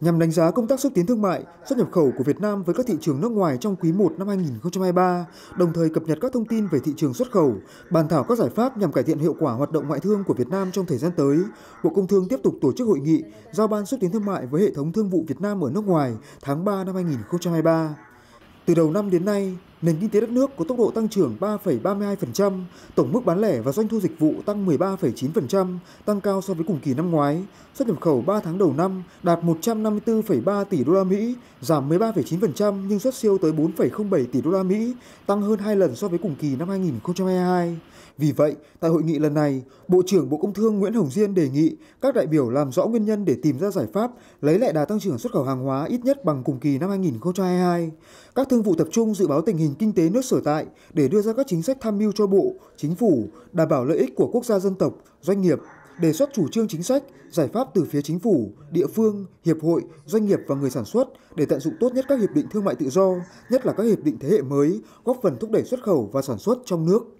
nhằm đánh giá công tác xúc tiến thương mại, xuất nhập khẩu của Việt Nam với các thị trường nước ngoài trong quý 1 năm 2023, đồng thời cập nhật các thông tin về thị trường xuất khẩu, bàn thảo các giải pháp nhằm cải thiện hiệu quả hoạt động ngoại thương của Việt Nam trong thời gian tới. Bộ Công Thương tiếp tục tổ chức hội nghị giao ban xúc tiến thương mại với hệ thống thương vụ Việt Nam ở nước ngoài tháng 3 năm 2023. Từ đầu năm đến nay, Nền kinh tế đất nước có tốc độ tăng trưởng 3,32%, tổng mức bán lẻ và doanh thu dịch vụ tăng 13,9%, tăng cao so với cùng kỳ năm ngoái. Xuất nhập khẩu 3 tháng đầu năm đạt 154,3 tỷ đô la Mỹ, giảm 13,9% nhưng xuất siêu tới 4,07 tỷ đô la Mỹ, tăng hơn 2 lần so với cùng kỳ năm 2022. Vì vậy, tại hội nghị lần này, Bộ trưởng Bộ Công Thương Nguyễn Hồng Diên đề nghị các đại biểu làm rõ nguyên nhân để tìm ra giải pháp lấy lại đà tăng trưởng xuất khẩu hàng hóa ít nhất bằng cùng kỳ năm 2022. Các thương vụ tập trung dự báo tình hình hình kinh tế nước sở tại để đưa ra các chính sách tham mưu cho Bộ, Chính phủ, đảm bảo lợi ích của quốc gia dân tộc, doanh nghiệp, đề xuất chủ trương chính sách, giải pháp từ phía chính phủ, địa phương, hiệp hội, doanh nghiệp và người sản xuất để tận dụng tốt nhất các hiệp định thương mại tự do, nhất là các hiệp định thế hệ mới, góp phần thúc đẩy xuất khẩu và sản xuất trong nước.